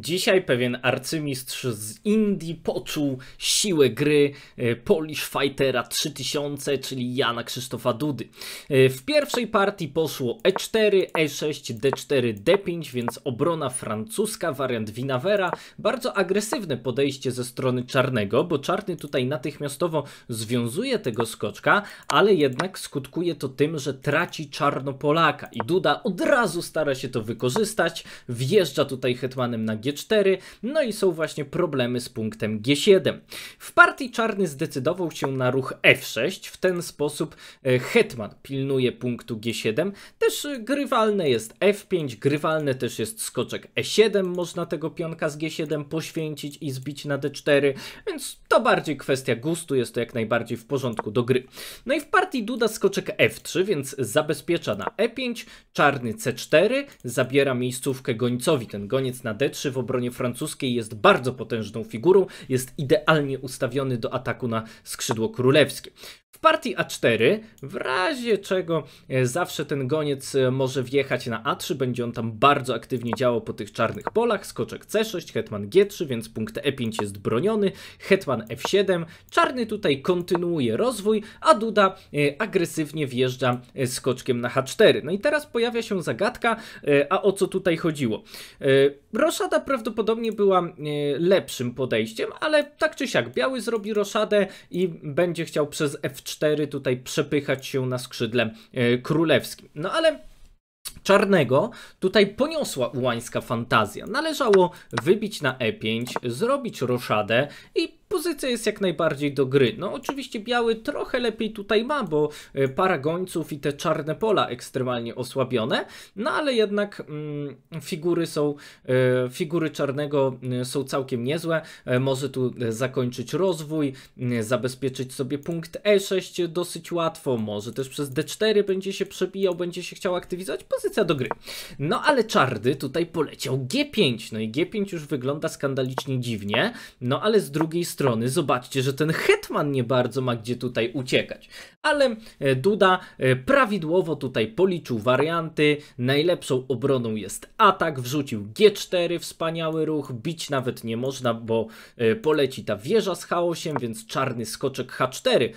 Dzisiaj pewien arcymistrz z Indii poczuł siłę gry e, Polish Fightera 3000, czyli Jana Krzysztofa Dudy. E, w pierwszej partii poszło E4, E6, D4, D5, więc obrona francuska, wariant Winawera. Bardzo agresywne podejście ze strony czarnego, bo czarny tutaj natychmiastowo związuje tego skoczka, ale jednak skutkuje to tym, że traci czarno Polaka i Duda od razu stara się to wykorzystać, wjeżdża tutaj hetmanem na G 4 no i są właśnie problemy z punktem G7. W partii czarny zdecydował się na ruch F6, w ten sposób e, hetman pilnuje punktu G7, też e, grywalne jest F5, grywalne też jest skoczek E7, można tego pionka z G7 poświęcić i zbić na D4, więc to bardziej kwestia gustu, jest to jak najbardziej w porządku do gry. No i w partii Duda skoczek F3, więc zabezpiecza na E5, czarny C4, zabiera miejscówkę gońcowi, ten goniec na D3 w obronie francuskiej, jest bardzo potężną figurą, jest idealnie ustawiony do ataku na skrzydło królewskie. W partii A4 w razie czego e, zawsze ten goniec e, może wjechać na A3, będzie on tam bardzo aktywnie działał po tych czarnych polach, skoczek C6, hetman G3, więc punkt E5 jest broniony, hetman F7, czarny tutaj kontynuuje rozwój, a Duda e, agresywnie wjeżdża skoczkiem na H4. No i teraz pojawia się zagadka, a o co tutaj chodziło? Roszada prawdopodobnie była lepszym podejściem, ale tak czy siak biały zrobi roszadę i będzie chciał przez F 4 tutaj przepychać się na skrzydle e, królewskim. No ale Czarnego tutaj poniosła ułańska fantazja. Należało wybić na E5, zrobić roszadę i pozycja jest jak najbardziej do gry. No oczywiście biały trochę lepiej tutaj ma, bo e, para gońców i te czarne pola ekstremalnie osłabione, no ale jednak mm, figury są, e, figury czarnego e, są całkiem niezłe. E, może tu e, zakończyć rozwój, e, zabezpieczyć sobie punkt E6 dosyć łatwo, może też przez D4 będzie się przebijał, będzie się chciał aktywizować, pozycja do gry. No ale czardy tutaj poleciał G5, no i G5 już wygląda skandalicznie dziwnie, no ale z drugiej strony strony zobaczcie, że ten hetman nie bardzo ma gdzie tutaj uciekać. Ale e, Duda e, prawidłowo tutaj policzył warianty. Najlepszą obroną jest atak. Wrzucił G4, wspaniały ruch. Bić nawet nie można, bo e, poleci ta wieża z chaosiem, więc czarny skoczek H4.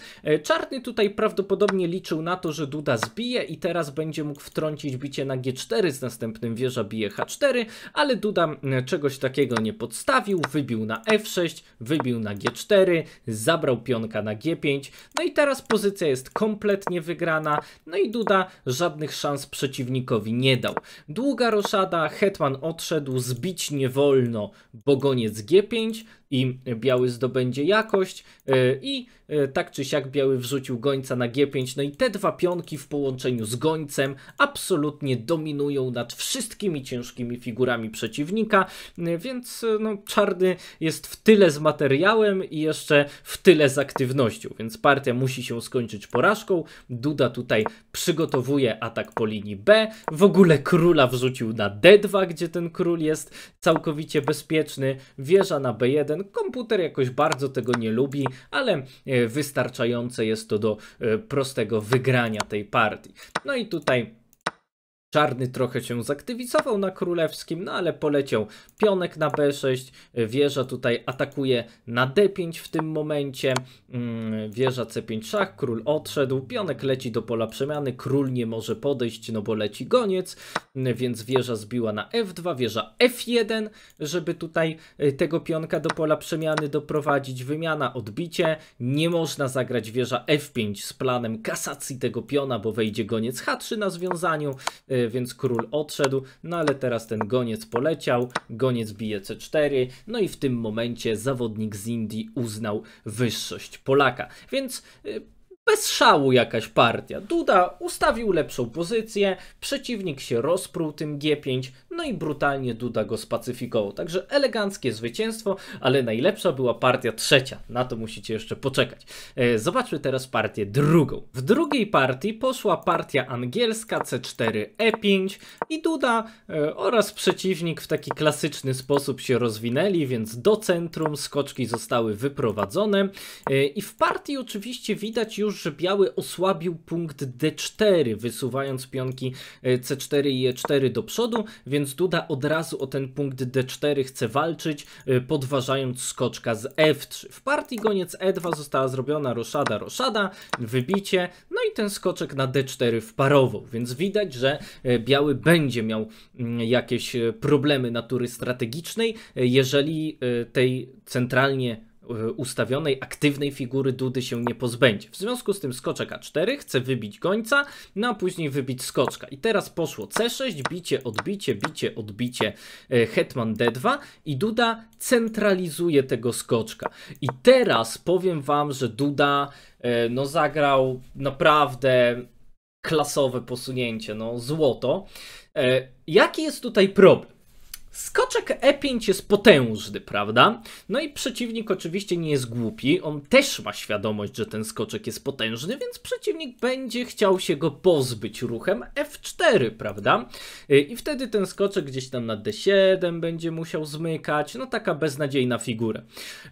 Czarny tutaj prawdopodobnie liczył na to, że Duda zbije i teraz będzie mógł wtrącić bicie na G4 z następnym wieża bije H4, ale Duda czegoś takiego nie podstawił. Wybił na F6, wybił na na G4, zabrał pionka na G5, no i teraz pozycja jest kompletnie wygrana, no i Duda żadnych szans przeciwnikowi nie dał. Długa roszada, hetman odszedł, zbić nie wolno, bogoniec G5, i biały zdobędzie jakość e, i e, tak czy siak biały wrzucił gońca na G5, no i te dwa pionki w połączeniu z gońcem absolutnie dominują nad wszystkimi ciężkimi figurami przeciwnika, e, więc no, czarny jest w tyle z materiałem i jeszcze w tyle z aktywnością, więc partia musi się skończyć porażką. Duda tutaj przygotowuje atak po linii B, w ogóle króla wrzucił na D2, gdzie ten król jest całkowicie bezpieczny, wieża na B1, Komputer jakoś bardzo tego nie lubi, ale e, wystarczające jest to do e, prostego wygrania tej partii. No i tutaj Czarny trochę się zaktywizował na królewskim, no ale poleciał pionek na b6, wieża tutaj atakuje na d5 w tym momencie, mm, wieża c5 szach, król odszedł, pionek leci do pola przemiany, król nie może podejść, no bo leci goniec, więc wieża zbiła na f2, wieża f1, żeby tutaj y, tego pionka do pola przemiany doprowadzić, wymiana, odbicie, nie można zagrać wieża f5 z planem kasacji tego piona, bo wejdzie goniec h3 na związaniu, y, więc król odszedł, no ale teraz ten goniec poleciał, goniec bije C4, no i w tym momencie zawodnik z Indii uznał wyższość Polaka. Więc y, bez szału jakaś partia. Duda ustawił lepszą pozycję, przeciwnik się rozpruł tym G5, no i brutalnie Duda go spacyfikował. Także eleganckie zwycięstwo, ale najlepsza była partia trzecia. Na to musicie jeszcze poczekać. E, zobaczmy teraz partię drugą. W drugiej partii poszła partia angielska C4, E5 i Duda e, oraz przeciwnik w taki klasyczny sposób się rozwinęli, więc do centrum skoczki zostały wyprowadzone e, i w partii oczywiście widać już już, że biały osłabił punkt D4, wysuwając pionki e, C4 i E4 do przodu, więc Duda od razu o ten punkt D4 chce walczyć, e, podważając skoczka z F3. W partii goniec E2 została zrobiona roszada, roszada, wybicie, no i ten skoczek na D4 wparował, więc widać, że e, biały będzie miał mm, jakieś problemy natury strategicznej, jeżeli tej centralnie E, ustawionej aktywnej figury Dudy się nie pozbędzie. W związku z tym skoczek A4 chce wybić gońca, no a później wybić skoczka. I teraz poszło C6, bicie, odbicie, bicie, odbicie, e, hetman D2 i Duda centralizuje tego skoczka. I teraz powiem wam, że Duda e, no zagrał naprawdę klasowe posunięcie, no złoto. Jaki jest tutaj problem? Skoczek E5 jest potężny, prawda? No i przeciwnik oczywiście nie jest głupi, on też ma świadomość, że ten skoczek jest potężny, więc przeciwnik będzie chciał się go pozbyć ruchem F4, prawda? Y, I wtedy ten skoczek gdzieś tam na D7 będzie musiał zmykać, no taka beznadziejna figura.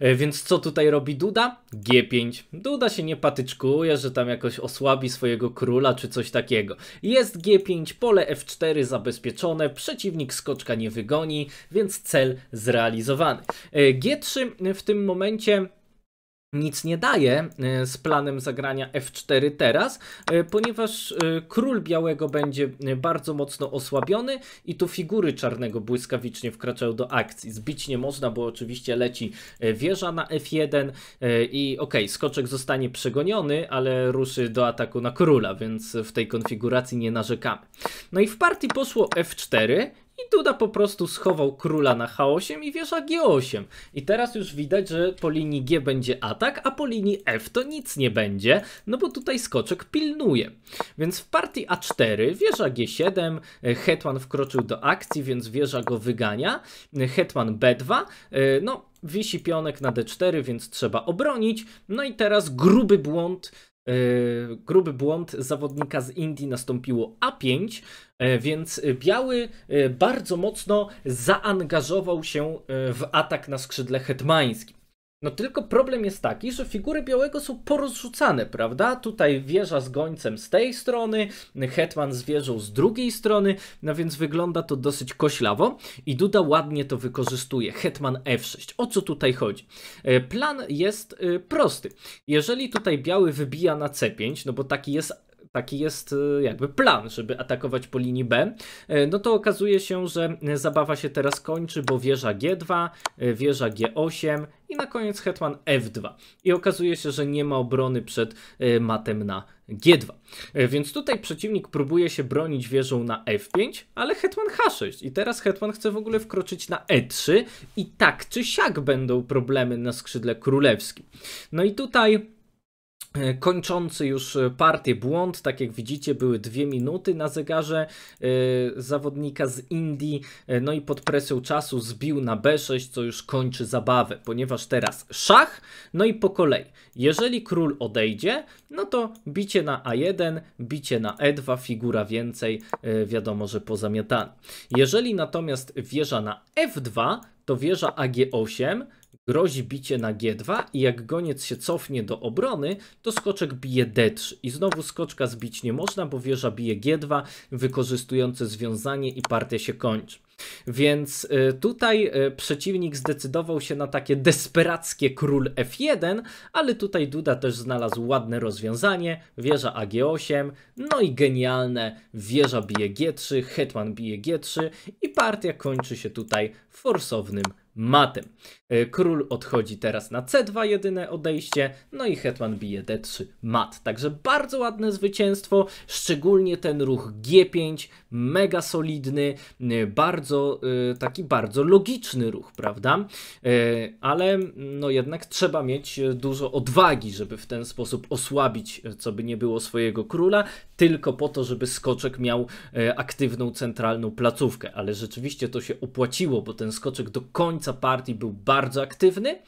Y, więc co tutaj robi Duda? G5. Duda się nie patyczkuje, że tam jakoś osłabi swojego króla czy coś takiego. Jest G5, pole F4 zabezpieczone, przeciwnik skoczka nie wygoni, broni, więc cel zrealizowany. E, G3 w tym momencie nic nie daje e, z planem zagrania F4 teraz, e, ponieważ król białego będzie bardzo mocno osłabiony i tu figury czarnego błyskawicznie wkraczają do akcji. Zbić nie można, bo oczywiście leci wieża na F1 i okej, okay, skoczek zostanie przegoniony, ale ruszy do ataku na króla, więc w tej konfiguracji nie narzekamy. No i w partii poszło F4 i Duda po prostu schował króla na H8 i wieża G8. I teraz już widać, że po linii G będzie atak, a po linii F to nic nie będzie, no bo tutaj skoczek pilnuje. Więc w partii A4 wieża G7, hetman wkroczył do akcji, więc wieża go wygania, hetman B2, no wisi pionek na D4, więc trzeba obronić. No i teraz gruby błąd E, gruby błąd zawodnika z Indii nastąpiło A5, e, więc Biały e, bardzo mocno zaangażował się w atak na skrzydle hetmańskim. No tylko problem jest taki, że figury białego są porozrzucane, prawda? Tutaj wieża z gońcem z tej strony, hetman z wieżą z drugiej strony, no więc wygląda to dosyć koślawo i Duda ładnie to wykorzystuje. Hetman F6. O co tutaj chodzi? E, plan jest e, prosty. Jeżeli tutaj biały wybija na C5, no bo taki jest taki jest y, jakby plan, żeby atakować po linii B, e, no to okazuje się, że zabawa się teraz kończy, bo wieża G2, e, wieża G8 i na koniec hetman F2. I okazuje się, że nie ma obrony przed e, matem na G2. Więc tutaj przeciwnik próbuje się bronić wieżą na F5, ale hetman H6 i teraz hetman chce w ogóle wkroczyć na E3 i tak czy siak będą problemy na skrzydle królewskim. No i tutaj E, kończący już e, partię błąd, tak jak widzicie, były dwie minuty na zegarze e, zawodnika z Indii, no i pod presją czasu zbił na B6, co już kończy zabawę, ponieważ teraz szach, no i po kolei. Jeżeli król odejdzie, no to bicie na A1, bicie na E2, figura więcej, wiadomo, że pozamiatana. Jeżeli natomiast wieża na F2, to wieża AG8, grozi bicie na G2 i jak goniec się cofnie do obrony, to skoczek bije D3 i znowu skoczka zbić nie można, bo wieża bije G2, wykorzystujące związanie i partia się kończy. Więc y, tutaj y, przeciwnik zdecydował się na takie desperackie król F1, ale tutaj Duda też znalazł ładne rozwiązanie, wieża AG8, no i genialne, wieża bije G3, hetman bije G3 i partia kończy się tutaj forsownym matem. E, król odchodzi teraz na C2 jedyne odejście, no i hetman bije D3 mat. Także bardzo ładne zwycięstwo, szczególnie ten ruch G5, mega solidny, e, bardzo e, taki bardzo logiczny ruch, prawda? Ale no jednak trzeba mieć dużo odwagi, żeby w ten sposób osłabić, co by nie było swojego króla, tylko po to, żeby skoczek miał aktywną centralną placówkę, ale rzeczywiście to się opłaciło, bo ten skoczek do końca końca partii był bardzo aktywny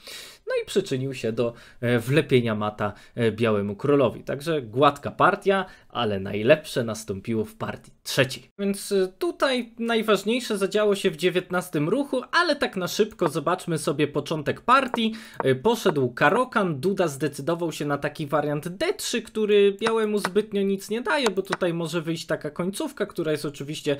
no i przyczynił się do e, wlepienia mata e, Białemu Królowi. Także gładka partia, ale najlepsze nastąpiło w partii trzeciej. Więc e, tutaj najważniejsze zadziało się w XIX ruchu, ale tak na szybko zobaczmy sobie początek partii. Poszedł Karokan, Duda zdecydował się na taki wariant D3, który Białemu zbytnio nic nie daje, bo tutaj może wyjść taka końcówka, która jest oczywiście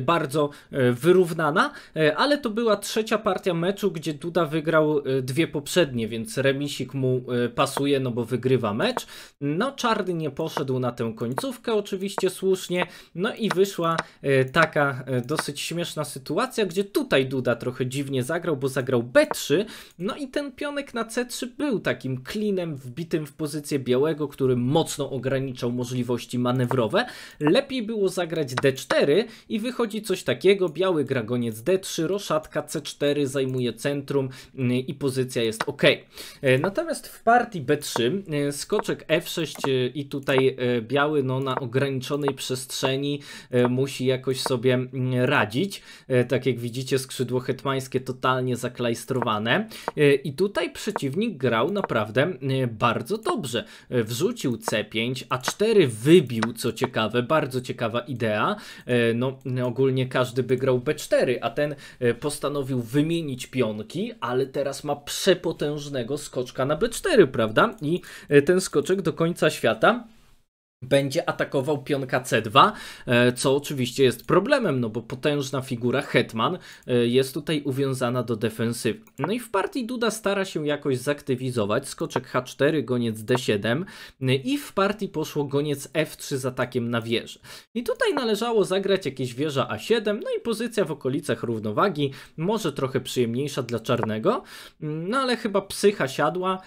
bardzo wyrównana, ale to była trzecia partia meczu, gdzie Duda wygrał dwie poprzednie poprzednie, więc remisik mu y, pasuje, no bo wygrywa mecz. No, czarny nie poszedł na tę końcówkę, oczywiście słusznie. No i wyszła y, taka y, dosyć śmieszna sytuacja, gdzie tutaj Duda trochę dziwnie zagrał, bo zagrał B3. No i ten pionek na C3 był takim klinem wbitym w pozycję białego, który mocno ograniczał możliwości manewrowe. Lepiej było zagrać D4 i wychodzi coś takiego. Biały gra goniec D3, roszatka C4 zajmuje centrum i pozycja jest ok Ok. E, natomiast w partii B3 e, skoczek F6 e, i tutaj biały no, na ograniczonej przestrzeni musi jakoś sobie mm, radzić. Tak jak widzicie skrzydło hetmańskie totalnie zaklajstrowane i tutaj przeciwnik grał naprawdę bardzo dobrze. Wrzucił C5, A4 wybił, co ciekawe, bardzo ciekawa idea. No ogólnie każdy by grał B4, a ten postanowił wymienić pionki, ale teraz ma przepotężne potężnego skoczka na B4, prawda? I e, ten skoczek do końca świata będzie atakował pionka C2, e, co oczywiście jest problemem, no bo potężna figura Hetman e, jest tutaj uwiązana do defensywy. No i w partii Duda stara się jakoś zaktywizować, skoczek H4, goniec D7 e, i w partii poszło goniec F3 z atakiem na wieżę. I tutaj należało zagrać jakieś wieża A7, no i pozycja w okolicach równowagi, może trochę przyjemniejsza dla czarnego, mm, no ale chyba psycha siadła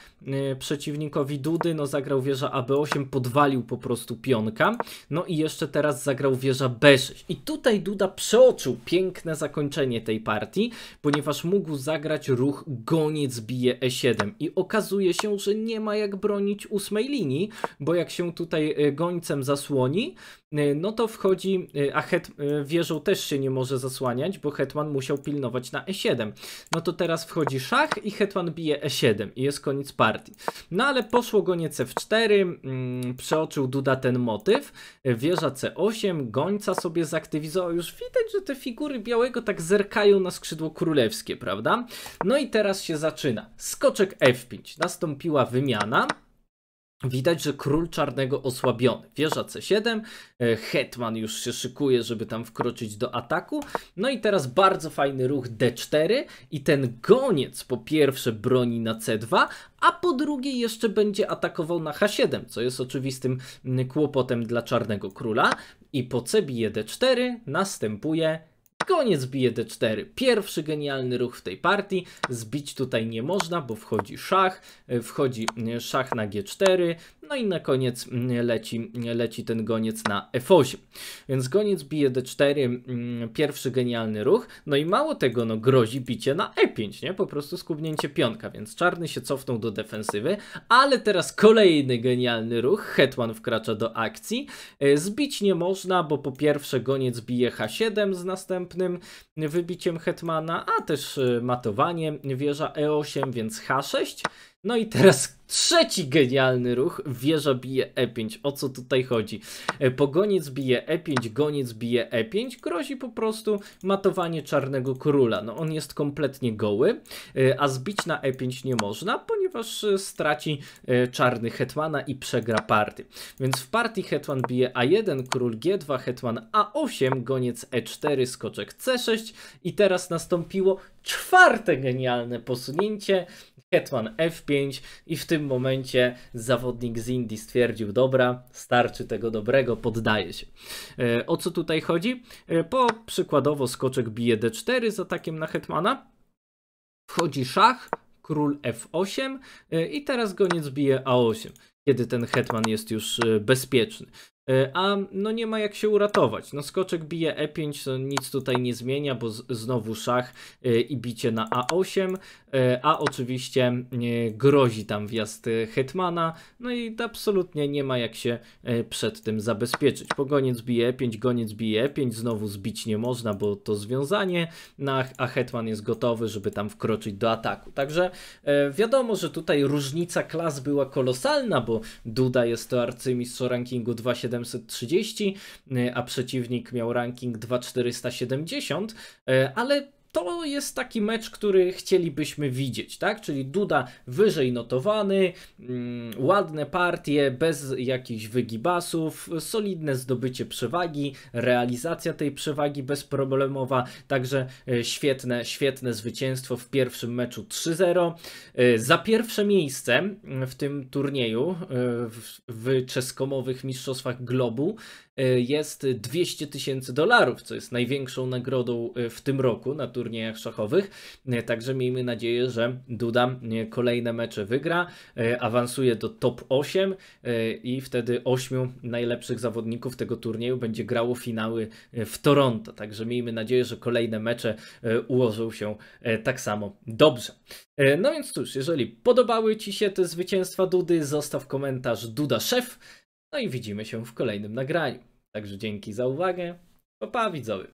przeciwnikowi Dudy, no zagrał wieża AB8, podwalił po prostu prostu pionka. No i jeszcze teraz zagrał wieża B6. I tutaj Duda przeoczył piękne zakończenie tej partii, ponieważ mógł zagrać ruch goniec bije E7. I okazuje się, że nie ma jak bronić ósmej linii, bo jak się tutaj e, gońcem zasłoni, e, no to wchodzi, e, a het, wieżą też się nie może zasłaniać, bo hetman musiał pilnować na E7. No to teraz wchodzi szach i hetman bije E7 i jest koniec partii. No ale poszło goniec F4, mm, przeoczył Duda ten motyw. Wieża C8, gońca sobie zaktywizował. Już widać, że te figury białego tak zerkają na skrzydło królewskie, prawda? No i teraz się zaczyna. Skoczek F5. Nastąpiła wymiana. Widać, że król czarnego osłabiony. Wieża C7, e, Hetman już się szykuje, żeby tam wkroczyć do ataku. No i teraz bardzo fajny ruch D4 i ten goniec po pierwsze broni na C2, a po drugie jeszcze będzie atakował na H7, co jest oczywistym mm, kłopotem dla czarnego króla. I po C bije D4 następuje Koniec bije d4. Pierwszy genialny ruch w tej partii. Zbić tutaj nie można, bo wchodzi szach, e, wchodzi e, szach na g4, no i na koniec mm, leci, leci ten goniec na F8. Więc goniec bije D4, mm, pierwszy genialny ruch. No i mało tego, no grozi bicie na E5, nie? Po prostu skubnięcie pionka, więc czarny się cofnął do defensywy, ale teraz kolejny genialny ruch. Hetman wkracza do akcji. E, zbić nie można, bo po pierwsze goniec bije H7 z następnym wybiciem hetmana, a też e, matowanie wieża E8, więc H6. No i teraz trzeci genialny ruch. Wieża bije E5. O co tutaj chodzi? E, pogoniec bije E5, goniec bije E5. Grozi po prostu matowanie czarnego króla. No on jest kompletnie goły, e, a zbić na E5 nie można, ponieważ e, straci czarny hetmana i przegra party. Więc w partii hetman bije A1, król G2, hetman A8, goniec E4, skoczek C6 i teraz nastąpiło czwarte genialne posunięcie Hetman F5 i w tym momencie zawodnik z Indii stwierdził, dobra, starczy tego dobrego, poddaje się. E, o co tutaj chodzi? E, po przykładowo skoczek bije D4 z atakiem na Hetmana, wchodzi szach, król F8 e, i teraz goniec bije A8 kiedy ten hetman jest już bezpieczny. E, a no nie ma jak się uratować. No skoczek bije E5, to nic tutaj nie zmienia, bo znowu szach e, i bicie na A8. E, a oczywiście grozi tam wjazd hetmana, no i absolutnie nie ma jak się przed tym zabezpieczyć. Pogoniec bije E5, goniec bije E5, znowu zbić nie można, bo to związanie, no, a hetman jest gotowy, żeby tam wkroczyć do ataku. Także wiadomo, że tutaj różnica klas była kolosalna, bo Duda jest to arcymistrz rankingu 2.7 2730, y, a przeciwnik miał ranking 2470, y, ale to jest taki mecz, który chcielibyśmy widzieć, tak? Czyli Duda wyżej notowany, mm, ładne partie, bez jakichś wygibasów, solidne zdobycie przewagi, realizacja tej przewagi bezproblemowa, także e, świetne, świetne zwycięstwo w pierwszym meczu 3-0. E, za pierwsze miejsce mm, w tym turnieju e, w czeskomowych mistrzostwach globu jest 200 tysięcy dolarów, co jest największą nagrodą e, w tym roku na turniejach szachowych. E, także miejmy nadzieję, że Duda e, kolejne mecze wygra, awansuje do top 8 i wtedy 8 najlepszych zawodników tego turnieju będzie grało finały w Toronto. Także miejmy nadzieję, że kolejne mecze ułożą się tak samo dobrze. No więc cóż, jeżeli podobały Ci się te zwycięstwa Dudy, zostaw komentarz Duda Szef no i widzimy się w kolejnym nagraniu. Także dzięki za uwagę. Pa, pa widzowie.